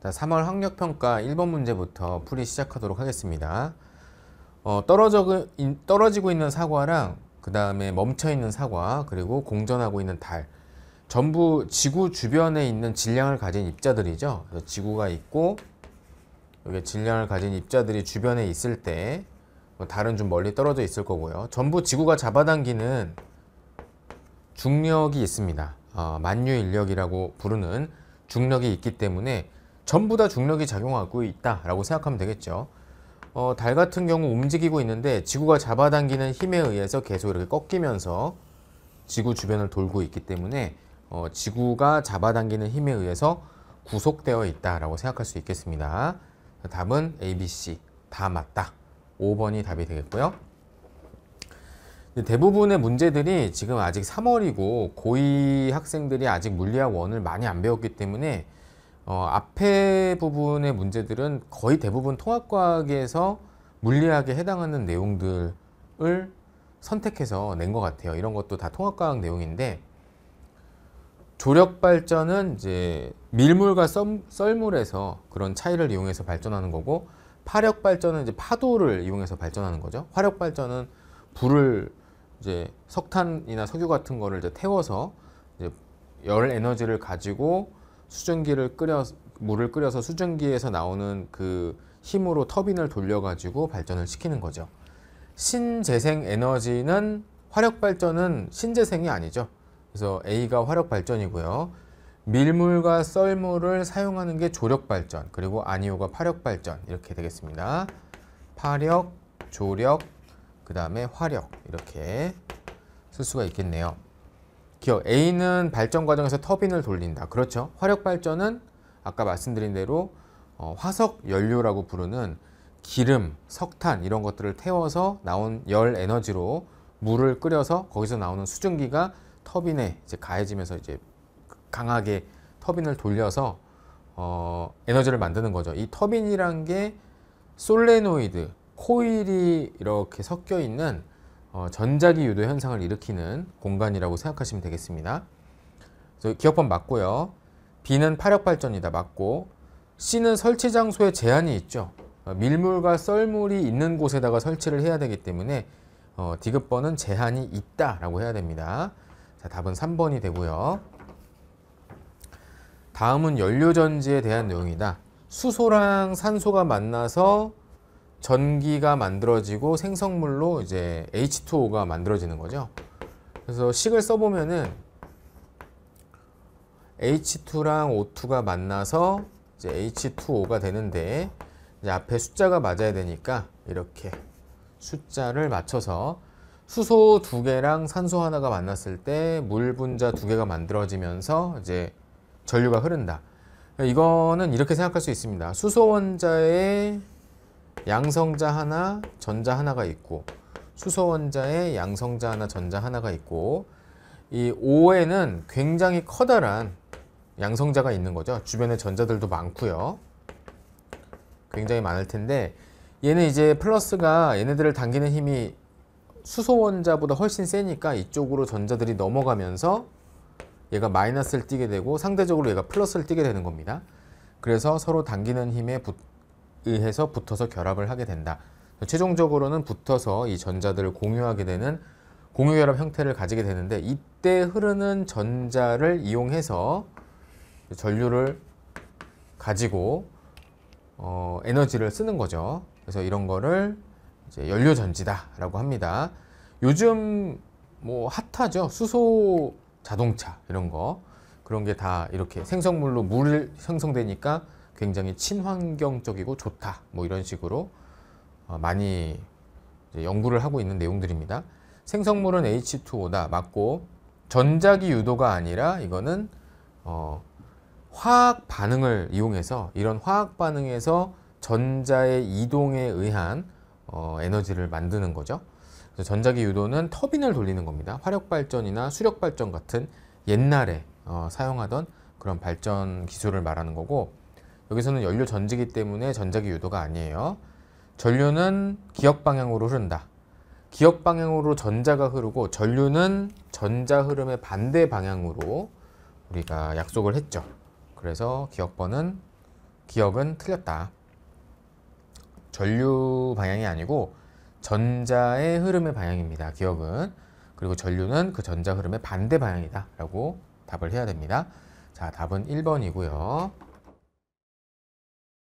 자, 3월 학력평가 1번 문제부터 풀이 시작하도록 하겠습니다. 어, 떨어져, 떨어지고 있는 사과랑 그 다음에 멈춰있는 사과 그리고 공전하고 있는 달 전부 지구 주변에 있는 질량을 가진 입자들이죠. 지구가 있고 여기 질량을 가진 입자들이 주변에 있을 때 뭐 달은 좀 멀리 떨어져 있을 거고요. 전부 지구가 잡아당기는 중력이 있습니다. 어, 만유인력이라고 부르는 중력이 있기 때문에 전부 다 중력이 작용하고 있다라고 생각하면 되겠죠. 어, 달 같은 경우 움직이고 있는데 지구가 잡아당기는 힘에 의해서 계속 이렇게 꺾이면서 지구 주변을 돌고 있기 때문에 어, 지구가 잡아당기는 힘에 의해서 구속되어 있다라고 생각할 수 있겠습니다. 답은 A, B, C 다 맞다. 5번이 답이 되겠고요. 대부분의 문제들이 지금 아직 3월이고 고2 학생들이 아직 물리학 원을 많이 안 배웠기 때문에 어, 앞에 부분의 문제들은 거의 대부분 통합과학에서 물리학에 해당하는 내용들을 선택해서 낸 것 같아요. 이런 것도 다 통합과학 내용인데 조력 발전은 이제 밀물과 썰, 썰물에서 그런 차이를 이용해서 발전하는 거고 파력 발전은 이제 파도를 이용해서 발전하는 거죠. 화력 발전은 불을 이제 석탄이나 석유 같은 거를 이제 태워서 이제 열 에너지를 가지고 수증기를 끓여 물을 끓여서 수증기에서 나오는 그 힘으로 터빈을 돌려가지고 발전을 시키는 거죠. 신재생 에너지는 화력 발전은 신재생이 아니죠. 그래서 A가 화력 발전이고요. 밀물과 썰물을 사용하는 게 조력 발전, 그리고 아니오가 파력 발전 이렇게 되겠습니다. 파력, 조력, 그 다음에 화력 이렇게 쓸 수가 있겠네요. 기억 A는 발전 과정에서 터빈을 돌린다. 그렇죠. 화력 발전은 아까 말씀드린 대로 어, 화석 연료라고 부르는 기름, 석탄 이런 것들을 태워서 나온 열 에너지로 물을 끓여서 거기서 나오는 수증기가 터빈에 이제 가해지면서 이제 강하게 터빈을 돌려서 어, 에너지를 만드는 거죠. 이 터빈이란 게 솔레노이드, 코일이 이렇게 섞여 있는 어, 전자기 유도 현상을 일으키는 공간이라고 생각하시면 되겠습니다. 기억법 맞고요. B는 파력 발전이다 맞고 C는 설치 장소에 제한이 있죠. 어, 밀물과 썰물이 있는 곳에다가 설치를 해야 되기 때문에 어, 디귿번은 제한이 있다라고 해야 됩니다. 자, 답은 3번이 되고요. 다음은 연료전지에 대한 내용이다. 수소랑 산소가 만나서 전기가 만들어지고 생성물로 이제 H2O가 만들어지는 거죠. 그래서 식을 써보면은 H2랑 O2가 만나서 이제 H2O가 되는데 이제 앞에 숫자가 맞아야 되니까 이렇게 숫자를 맞춰서 수소 두 개랑 산소 하나가 만났을 때 물 분자 두 개가 만들어지면서 이제 전류가 흐른다. 그러니까 이거는 이렇게 생각할 수 있습니다. 수소 원자의 양성자 하나, 전자 하나가 있고 수소 원자에 양성자 하나, 전자 하나가 있고 이 O에는 굉장히 커다란 양성자가 있는 거죠. 주변에 전자들도 많고요. 굉장히 많을 텐데 얘는 이제 플러스가 얘네들을 당기는 힘이 수소 원자보다 훨씬 세니까 이쪽으로 전자들이 넘어가면서 얘가 마이너스를 띄게 되고 상대적으로 얘가 플러스를 띄게 되는 겁니다. 그래서 서로 당기는 힘에 의해서 붙어서 결합을 하게 된다. 최종적으로는 붙어서 이 전자들을 공유하게 되는 공유결합 형태를 가지게 되는데 이때 흐르는 전자를 이용해서 전류를 가지고 어, 에너지를 쓰는 거죠. 그래서 이런 거를 연료 전지다라고 합니다. 요즘 뭐 핫하죠. 수소 자동차 이런 거 그런 게 다 이렇게 생성물로 물 생성되니까 굉장히 친환경적이고 좋다 뭐 이런 식으로 어, 많이 연구를 하고 있는 내용들입니다. 생성물은 H2O다 맞고 전자기 유도가 아니라 이거는 어, 화학 반응을 이용해서 이런 화학 반응에서 전자의 이동에 의한 어, 에너지를 만드는 거죠. 전자기 유도는 터빈을 돌리는 겁니다. 화력 발전이나 수력 발전 같은 옛날에 어, 사용하던 그런 발전 기술을 말하는 거고 여기서는 연료 전지기 때문에 전자기 유도가 아니에요. 전류는 기억 방향으로 흐른다. 기억 방향으로 전자가 흐르고 전류는 전자 흐름의 반대 방향으로 우리가 약속을 했죠. 그래서 기억번은기억은 틀렸다. 전류 방향이 아니고 전자의 흐름의 방향입니다. 기억은 그리고 전류는 그 전자 흐름의 반대 방향이다 라고 답을 해야 됩니다. 자 답은 1번이고요.